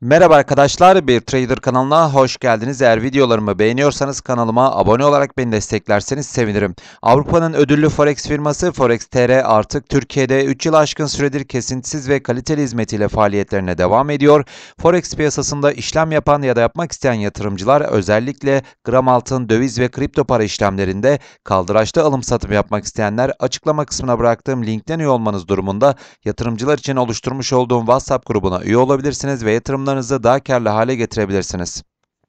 Merhaba arkadaşlar, bir trader kanalına hoş geldiniz. Eğer videolarımı beğeniyorsanız kanalıma abone olarak beni desteklerseniz sevinirim. Avrupa'nın ödüllü Forex firması Forex TR artık Türkiye'de 3 yıl aşkın süredir kesintisiz ve kaliteli hizmetiyle faaliyetlerine devam ediyor. Forex piyasasında işlem yapan ya da yapmak isteyen yatırımcılar özellikle gram altın, döviz ve kripto para işlemlerinde kaldıraçta alım satım yapmak isteyenler açıklama kısmına bıraktığım linkten üye olmanız durumunda yatırımcılar için oluşturmuş olduğum WhatsApp grubuna üye olabilirsiniz ve yatırım durumlarınızı daha karlı hale getirebilirsiniz.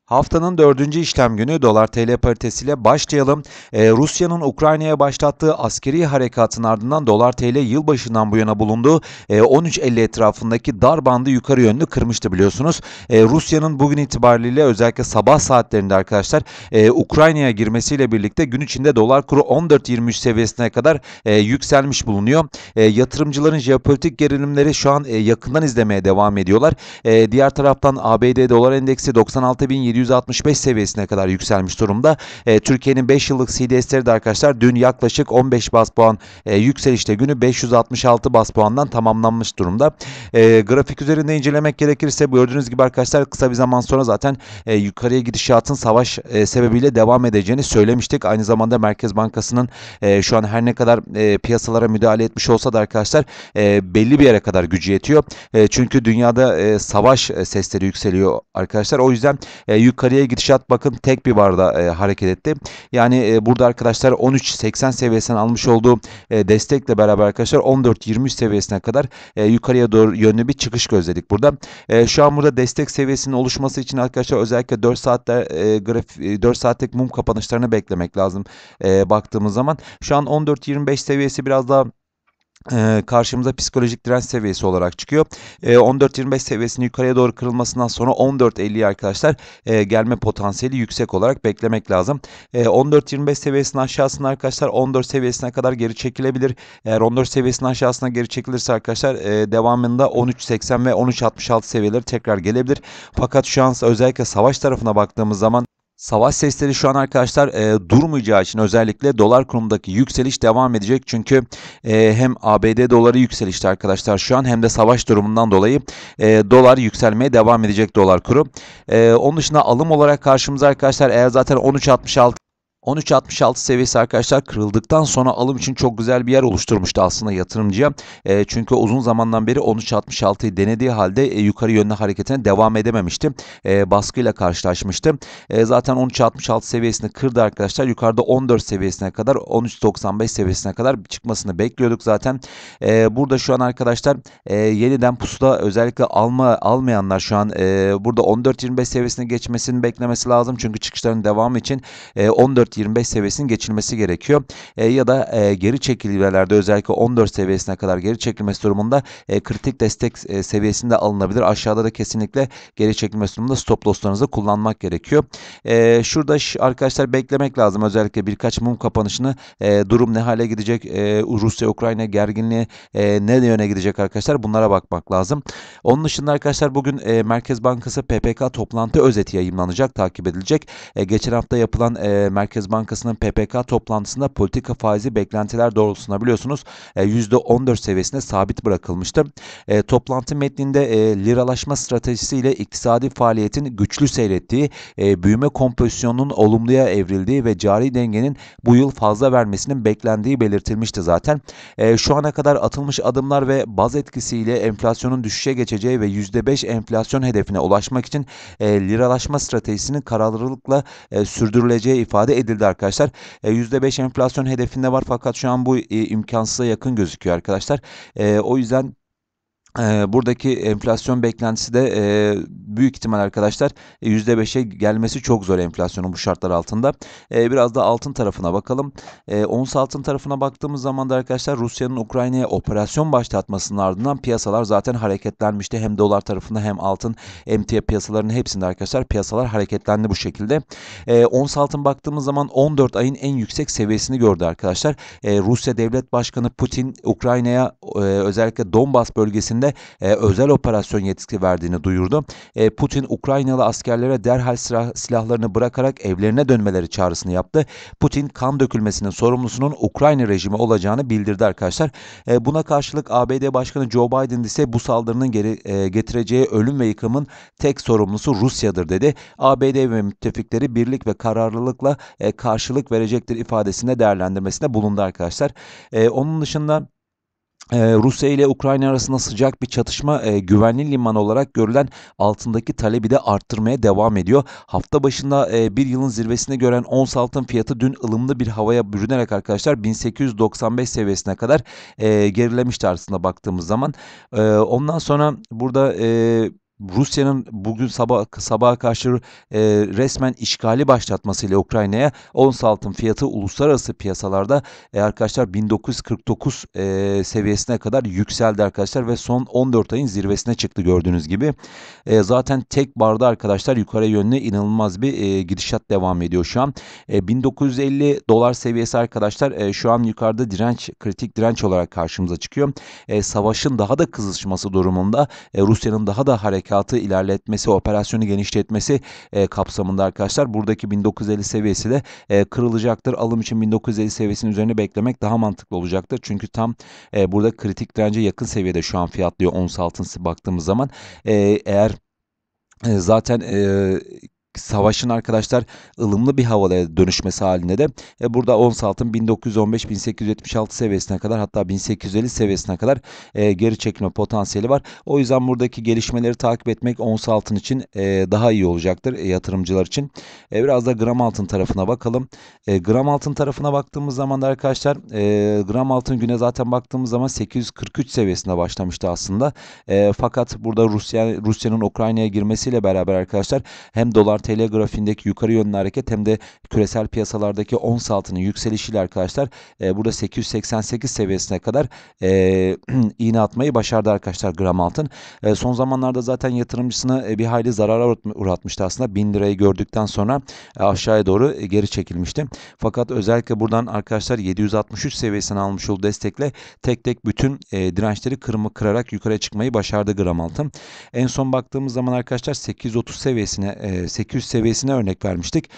Haftanın dördüncü işlem günü dolar TL paritesiyle başlayalım. Ee, Rusya'nın Ukrayna'ya başlattığı askeri harekatın ardından dolar TL yılbaşından bu yana bulundu. Ee, 13.50 etrafındaki dar bandı yukarı yönlü kırmıştı biliyorsunuz. Ee, Rusya'nın bugün itibariyle özellikle sabah saatlerinde arkadaşlar e, Ukrayna'ya girmesiyle birlikte gün içinde dolar kuru 14.23 seviyesine kadar e, yükselmiş bulunuyor. E, yatırımcıların jeopolitik gerilimleri şu an e, yakından izlemeye devam ediyorlar. E, diğer taraftan ABD dolar endeksi 96.700 765 seviyesine kadar yükselmiş durumda. E, Türkiye'nin 5 yıllık CDS'leri de arkadaşlar dün yaklaşık 15 bas puan e, yükselişte günü 566 bas puandan tamamlanmış durumda. E, grafik üzerinde incelemek gerekirse gördüğünüz gibi arkadaşlar kısa bir zaman sonra zaten e, yukarıya gidişatın savaş e, sebebiyle devam edeceğini söylemiştik. Aynı zamanda Merkez Bankası'nın e, şu an her ne kadar e, piyasalara müdahale etmiş olsa da arkadaşlar e, belli bir yere kadar gücü yetiyor. E, çünkü dünyada e, savaş e, sesleri yükseliyor arkadaşlar. O yüzden e, yukarıya gidişat bakın tek bir barda e, hareket etti. Yani e, burada arkadaşlar 13.80 seviyesinden almış olduğu e, destekle beraber arkadaşlar 14.23 seviyesine kadar e, yukarıya doğru yönlü bir çıkış gözledik burada. E, şu an burada destek seviyesinin oluşması için arkadaşlar özellikle 4 saatte e, graf, 4 e, saatlik mum kapanışlarını beklemek lazım e, baktığımız zaman. Şu an 14.25 seviyesi biraz daha e, karşımıza psikolojik direnç seviyesi olarak çıkıyor. E, ee, 14-25 seviyesinin yukarıya doğru kırılmasından sonra 14-50'ye arkadaşlar e, gelme potansiyeli yüksek olarak beklemek lazım. E, ee, 14-25 seviyesinin aşağısında arkadaşlar 14 seviyesine kadar geri çekilebilir. Eğer 14 seviyesinin aşağısına geri çekilirse arkadaşlar e, devamında 13.80 ve 13.66 seviyeleri tekrar gelebilir. Fakat şu an özellikle savaş tarafına baktığımız zaman Savaş sesleri şu an arkadaşlar e, durmayacağı için özellikle dolar kurumundaki yükseliş devam edecek. Çünkü e, hem ABD doları yükselişte arkadaşlar şu an hem de savaş durumundan dolayı e, dolar yükselmeye devam edecek dolar kuru. E, onun dışında alım olarak karşımıza arkadaşlar eğer zaten 13.66 13.66 seviyesi arkadaşlar kırıldıktan sonra alım için çok güzel bir yer oluşturmuştu aslında yatırımcıya. E, çünkü uzun zamandan beri 13.66'yı denediği halde e, yukarı yönlü hareketine devam edememişti. E, baskıyla karşılaşmıştı. E, zaten 13.66 seviyesini kırdı arkadaşlar. Yukarıda 14 seviyesine kadar 13.95 seviyesine kadar çıkmasını bekliyorduk zaten. E, burada şu an arkadaşlar e, yeniden pusuda özellikle alma almayanlar şu an e, burada 14.25 seviyesine geçmesini beklemesi lazım. Çünkü çıkışların devamı için e, 14 25 seviyesinin geçilmesi gerekiyor. E, ya da e, geri çekilmelerde özellikle 14 seviyesine kadar geri çekilmesi durumunda e, kritik destek e, seviyesinde alınabilir. Aşağıda da kesinlikle geri çekilmesi durumunda stop losslarınızı kullanmak gerekiyor. E, şurada arkadaşlar beklemek lazım. Özellikle birkaç mum kapanışını e, durum ne hale gidecek? E, Rusya-Ukrayna gerginliği e, ne yöne gidecek arkadaşlar? Bunlara bakmak lazım. Onun dışında arkadaşlar bugün e, Merkez Bankası PPK toplantı özeti yayınlanacak, takip edilecek. E, geçen hafta yapılan e, Merkez Merkez Bankası'nın PPK toplantısında politika faizi beklentiler doğrultusunda biliyorsunuz %14 e, seviyesinde sabit bırakılmıştı. E, toplantı metninde e, liralaşma stratejisiyle iktisadi faaliyetin güçlü seyrettiği, e, büyüme kompozisyonunun olumluya evrildiği ve cari dengenin bu yıl fazla vermesinin beklendiği belirtilmişti zaten. E, şu ana kadar atılmış adımlar ve baz etkisiyle enflasyonun düşüşe geçeceği ve %5 enflasyon hedefine ulaşmak için e, liralaşma stratejisinin kararlılıkla e, sürdürüleceği ifade edildi edildi arkadaşlar. E, %5 enflasyon hedefinde var fakat şu an bu e, imkansıza yakın gözüküyor arkadaşlar. E, o yüzden ee, buradaki enflasyon beklentisi de e, büyük ihtimal arkadaşlar %5'e gelmesi çok zor enflasyonun bu şartlar altında. E, biraz da altın tarafına bakalım. E, ons altın tarafına baktığımız zaman da arkadaşlar Rusya'nın Ukrayna'ya operasyon başlatmasının ardından piyasalar zaten hareketlenmişti. Hem dolar tarafında hem altın emtia piyasalarının hepsinde arkadaşlar piyasalar hareketlendi bu şekilde. E, ons altın baktığımız zaman 14 ayın en yüksek seviyesini gördü arkadaşlar. E, Rusya Devlet Başkanı Putin Ukrayna'ya özellikle Donbas bölgesini Paris'inde e, özel operasyon yetkisi verdiğini duyurdu. E, Putin Ukraynalı askerlere derhal silah, silahlarını bırakarak evlerine dönmeleri çağrısını yaptı. Putin kan dökülmesinin sorumlusunun Ukrayna rejimi olacağını bildirdi arkadaşlar. E, buna karşılık ABD Başkanı Joe Biden ise bu saldırının geri, e, getireceği ölüm ve yıkımın tek sorumlusu Rusya'dır dedi. ABD ve müttefikleri birlik ve kararlılıkla e, karşılık verecektir ifadesine değerlendirmesinde bulundu arkadaşlar. E, onun dışında ee, Rusya ile Ukrayna arasında sıcak bir çatışma e, güvenli liman olarak görülen altındaki talebi de arttırmaya devam ediyor. Hafta başında e, bir yılın zirvesine gören ons altın fiyatı dün ılımlı bir havaya bürünerek arkadaşlar 1895 seviyesine kadar e, gerilemişti aslında baktığımız zaman. ondan sonra burada... Rusya'nın bugün sabah sabaha karşı e, resmen işgali başlatmasıyla Ukrayna'ya ons altın fiyatı uluslararası piyasalarda e, arkadaşlar 1949 e, seviyesine kadar yükseldi arkadaşlar ve son 14 ayın zirvesine çıktı gördüğünüz gibi. E, zaten tek barda arkadaşlar yukarı yönlü inanılmaz bir e, gidişat devam ediyor şu an. E, 1950 dolar seviyesi arkadaşlar e, şu an yukarıda direnç kritik direnç olarak karşımıza çıkıyor. E, savaşın daha da kızışması durumunda e, Rusya'nın daha da hareket harekatı ilerletmesi, operasyonu genişletmesi e, kapsamında arkadaşlar. Buradaki 1950 seviyesi de e, kırılacaktır. Alım için 1950 seviyesinin üzerine beklemek daha mantıklı olacaktır. Çünkü tam e, burada kritik dirence yakın seviyede şu an fiyatlıyor ons altın baktığımız zaman. E, eğer e, zaten e, savaşın arkadaşlar ılımlı bir havaya dönüşmesi halinde de e, burada ons altın 1915-1876 seviyesine kadar hatta 1850 seviyesine kadar e, geri çekme potansiyeli var. O yüzden buradaki gelişmeleri takip etmek ons altın için e, daha iyi olacaktır e, yatırımcılar için. E, biraz da gram altın tarafına bakalım. E, gram altın tarafına baktığımız zaman da arkadaşlar e, gram altın güne zaten baktığımız zaman 843 seviyesinde başlamıştı aslında. E, fakat burada Rusya Rusya'nın Ukrayna'ya girmesiyle beraber arkadaşlar hem dolar TL grafiğindeki yukarı yönlü hareket hem de küresel piyasalardaki ons altının yükselişiyle arkadaşlar e, burada 888 seviyesine kadar e, iğne atmayı başardı arkadaşlar gram altın. E, son zamanlarda zaten yatırımcısına e, bir hayli zarara uğratmıştı aslında. 1000 lirayı gördükten sonra e, aşağıya doğru e, geri çekilmişti. Fakat özellikle buradan arkadaşlar 763 seviyesine almış olduğu destekle tek tek bütün e, dirençleri kırımı kırarak yukarı çıkmayı başardı gram altın. En son baktığımız zaman arkadaşlar 830 seviyesine e, 8 400 seviyesine örnek vermiştik.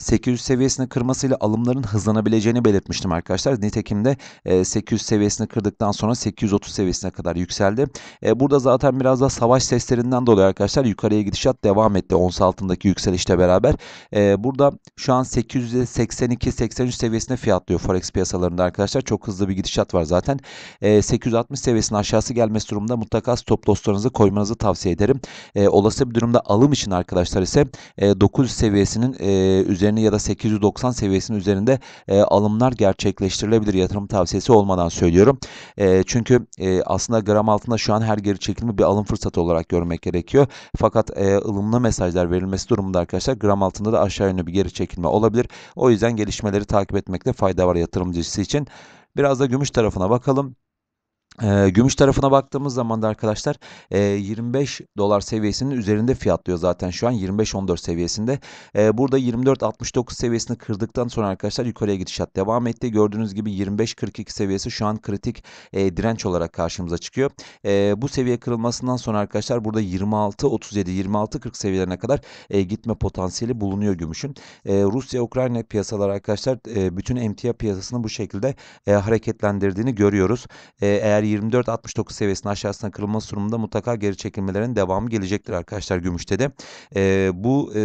800 seviyesini kırmasıyla alımların hızlanabileceğini belirtmiştim arkadaşlar. Nitekim de 800 e, seviyesini kırdıktan sonra 830 seviyesine kadar yükseldi. E, burada zaten biraz da savaş seslerinden dolayı arkadaşlar yukarıya gidişat devam etti ons altındaki yükselişle beraber. E, burada şu an 882-83 seviyesine fiyatlıyor forex piyasalarında arkadaşlar. Çok hızlı bir gidişat var zaten. 860 seviyesinin aşağısı gelmesi durumunda mutlaka stop losslarınızı koymanızı tavsiye ederim. Olası bir durumda alım için arkadaşlar ise 900 seviyesinin üzerinde üzerine ya da 890 seviyesinin üzerinde e, alımlar gerçekleştirilebilir yatırım tavsiyesi olmadan söylüyorum. E, çünkü e, aslında gram altında şu an her geri çekilme bir alım fırsatı olarak görmek gerekiyor. Fakat e, ılımlı mesajlar verilmesi durumunda arkadaşlar gram altında da aşağı yönlü bir geri çekilme olabilir. O yüzden gelişmeleri takip etmekte fayda var yatırımcısı için. Biraz da gümüş tarafına bakalım. E, gümüş tarafına baktığımız zaman da arkadaşlar e, 25 dolar seviyesinin üzerinde fiyatlıyor zaten şu an 25-14 seviyesinde. E, burada 24-69 seviyesini kırdıktan sonra arkadaşlar yukarıya gidişat devam etti. Gördüğünüz gibi 25-42 seviyesi şu an kritik e, direnç olarak karşımıza çıkıyor. E, bu seviye kırılmasından sonra arkadaşlar burada 26-37-26-40 seviyelerine kadar e, gitme potansiyeli bulunuyor gümüşün. E, Rusya-Ukrayna piyasaları arkadaşlar e, bütün emtia piyasasını bu şekilde e, hareketlendirdiğini görüyoruz. E, eğer eğer 69 seviyesinin aşağısına kırılması durumunda mutlaka geri çekilmelerin devamı gelecektir arkadaşlar gümüşte de. E, bu e,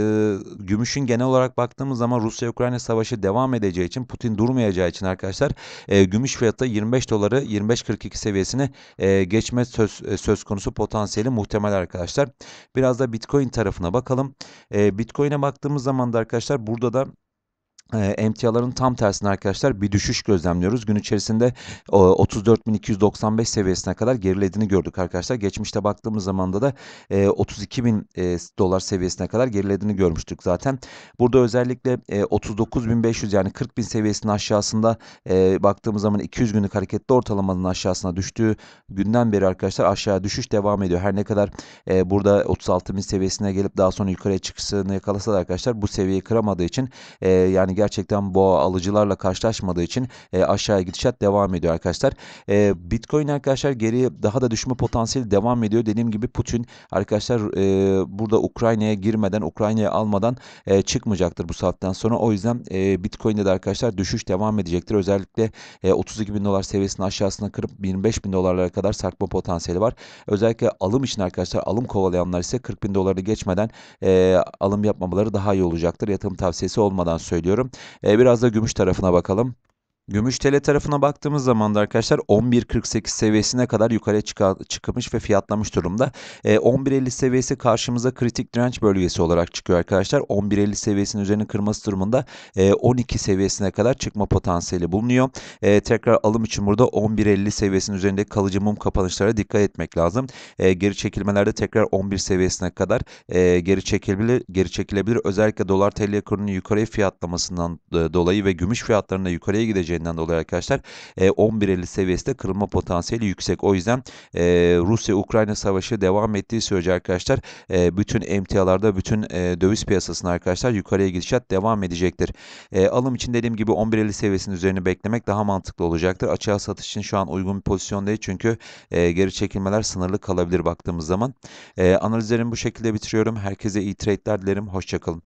gümüşün genel olarak baktığımız zaman Rusya-Ukrayna savaşı devam edeceği için Putin durmayacağı için arkadaşlar e, gümüş fiyatı 25 doları 25 42 seviyesini e, geçme söz e, söz konusu potansiyeli muhtemel arkadaşlar. Biraz da Bitcoin tarafına bakalım. E, Bitcoin'e baktığımız zaman da arkadaşlar burada da ee, emtiaların tam tersine arkadaşlar bir düşüş gözlemliyoruz. Gün içerisinde 34.295 e, seviyesine kadar gerilediğini gördük arkadaşlar. Geçmişte baktığımız zaman da 32.000 e, e, dolar seviyesine kadar gerilediğini görmüştük zaten. Burada özellikle 39.500 yani 40.000 seviyesinin aşağısında baktığımız zaman 200 günlük hareketli ortalamanın aşağısına düştüğü günden beri arkadaşlar aşağı düşüş devam ediyor. Her ne kadar burada 36.000 seviyesine gelip daha sonra yukarıya çıkışını yakalasa da arkadaşlar bu seviyeyi kıramadığı için yani gerçekten boğa alıcılarla karşılaşmadığı için e, aşağıya gidişat devam ediyor arkadaşlar. E, Bitcoin arkadaşlar geri daha da düşme potansiyeli devam ediyor. Dediğim gibi Putin arkadaşlar e, burada Ukrayna'ya girmeden Ukrayna'ya almadan e, çıkmayacaktır bu saatten sonra. O yüzden e, Bitcoin'de de arkadaşlar düşüş devam edecektir. Özellikle e, 32 bin dolar seviyesinin aşağısına kırıp 25 bin dolarlara kadar sarkma potansiyeli var. Özellikle alım için arkadaşlar alım kovalayanlar ise 40 bin doları geçmeden e, alım yapmamaları daha iyi olacaktır. Yatırım tavsiyesi olmadan söylüyorum istiyorum. E, ee, biraz da gümüş tarafına bakalım. Gümüş TL tarafına baktığımız zaman da arkadaşlar 11.48 seviyesine kadar yukarı çıkmış ve fiyatlamış durumda. E, 11.50 seviyesi karşımıza kritik direnç bölgesi olarak çıkıyor arkadaşlar. 11.50 seviyesinin üzerine kırması durumunda e, 12 seviyesine kadar çıkma potansiyeli bulunuyor. E, tekrar alım için burada 11.50 seviyesinin üzerinde kalıcı mum kapanışlara dikkat etmek lazım. E, geri çekilmelerde tekrar 11 seviyesine kadar e, geri çekilebilir. Geri çekilebilir. Özellikle dolar TL kurunun yukarıya fiyatlamasından e, dolayı ve gümüş fiyatlarında yukarıya gideceği geleceğinden dolayı arkadaşlar e, 11.50 seviyesinde kırılma potansiyeli yüksek. O yüzden e, Rusya-Ukrayna savaşı devam ettiği sürece arkadaşlar e, bütün emtialarda bütün e, döviz piyasasında arkadaşlar yukarıya gidişat devam edecektir. E, alım için dediğim gibi 11.50 seviyesinin üzerine beklemek daha mantıklı olacaktır. Açığa satış için şu an uygun bir pozisyon değil çünkü e, geri çekilmeler sınırlı kalabilir baktığımız zaman. E, analizlerimi bu şekilde bitiriyorum. Herkese iyi trade'ler dilerim. Hoşçakalın.